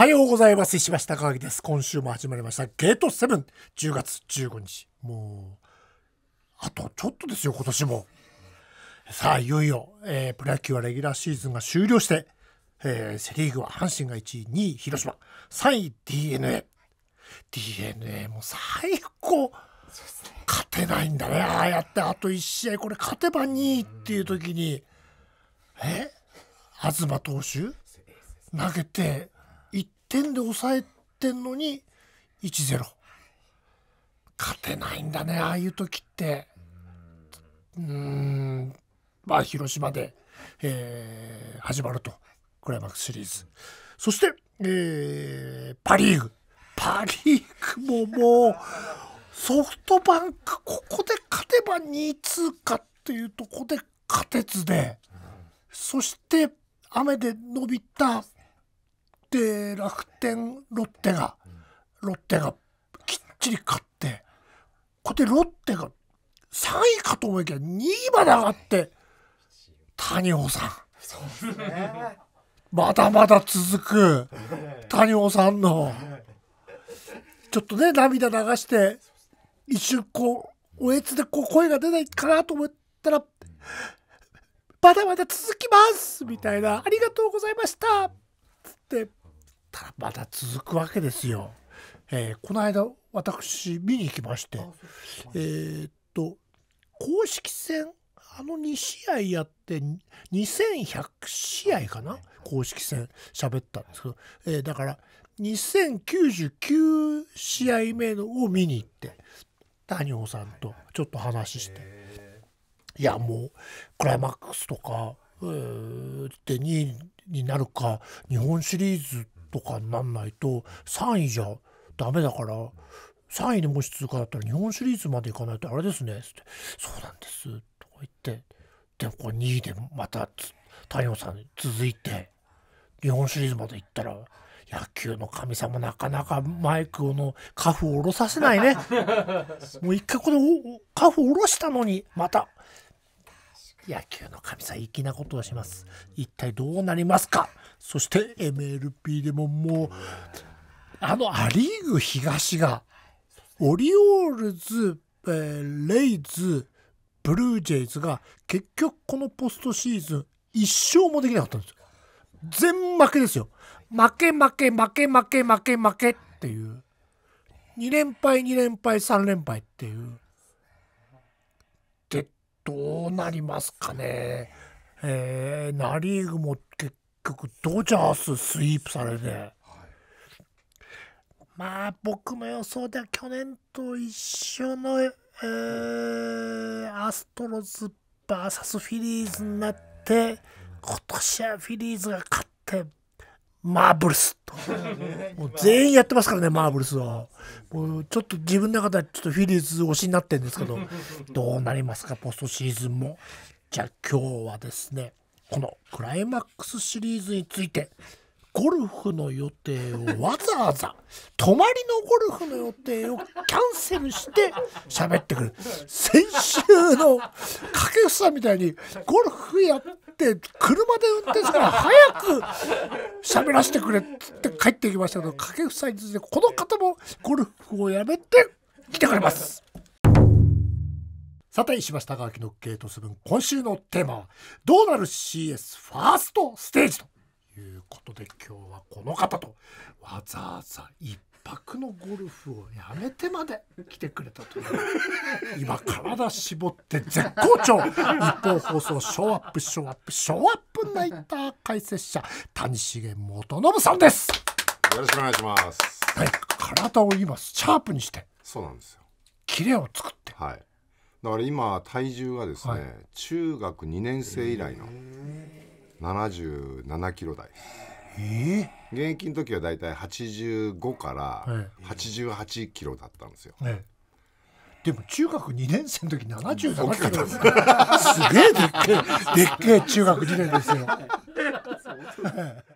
おはようございます。石橋貴明です。今週も始まりました。ゲートセブン10月15日。もう、あとちょっとですよ、今年も。さあ、いよいよ、えー、プロ野球はレギュラーシーズンが終了して、えー、セ・リーグは阪神が1位、2位、広島、3位、d n a d n a も最高、勝てないんだね。ああやって、あと1試合、これ勝てば2位っていう時に、え東投手投げて、点で抑えてんのに1-0勝てないんだねああいう時ってうんまあ広島で、えー、始まるとクライマックスシリーズそして、えー、パ・リーグパ・リーグももうソフトバンクここで勝てば2位通過っていうとこで勝てずでそして雨で伸びたで楽天ロッテがロッテがきっちり勝ってこれでロッテが3位かと思いきや2位まで上がって谷尾さんねまだまだ続く谷尾さんのちょっとね涙流して一瞬こうおえつでこう声が出ないかなと思ったら「まだまだ続きます!」みたいな「ありがとうございました!」つってたらまだ続くわけですよ。えー、この間私見に行きましてえー、っと公式戦あの2試合やって2100試合かな公式戦喋ったんですけど、えー、だから2099試合目のを見に行って谷尾さんとちょっと話していやもうクライマックスとか、えー、で2位になるか日本シリーズとかになんないと3位じゃダメだから3位でもし通過だったら日本シリーズまでいかないとあれですね」つって「そうなんです」とか言ってでもこれ2位でまた太陽さんに続いて日本シリーズまで行ったら野球の神様なかなかマイクのカフを下ろさせないね もう一回このカフを下ろしたのにまた野球の神ん粋なことをします一体どうなりますかそして m l p でももうあのア・リーグ東がオリオールズ、えー、レイズブルージェイズが結局このポストシーズン1勝もできなかったんですよ全負けですよ負け負け負け負け負け負けっていう2連敗2連敗3連敗っていうどうなりますかね。えー、ナ・リーグも結局ドジャーススイープされて、はい、まあ僕の予想では去年と一緒の、えー、アストロズ VS フィリーズになって今年はフィリーズが勝ってマーブルスと。もう全員やってますからね、マーブルスは。もうちょっと自分の中ではちょっとフィリーズ推しになってるんですけど、どうなりますか、ポストシーズンも。じゃあ今日はですね、このクライマックスシリーズについて、ゴルフの予定をわざわざ泊まりのゴルフの予定をキャンセルして喋ってくる先週の掛布さんみたいにゴルフやっって車で運転するから早く喋らせてくれって帰ってきましたけど掛布さんについてこの方もゴルフをやめて来てくれます。さて石橋貴明のゲートセブン今週のテーマは「どうなる CS ファーストステージ」ということで今日はこの方とわざわざ一幕のゴルフをやめてまで来てくれたという 今体絞って絶好調一方放送ショーアップショーアップショーアップナイター解説者谷重元信さんですよろしくお願いしますはい、体を今シャープにしてそうなんですよキレを作ってはいだから今体重がですね、はい、中学2年生以来の77キロ台ですえー、現役の時はだいたい85から88キロだったんですよ、えーえー、でも中学2年生の時77キロです すげえでっけえでっけえ中学2年ですよ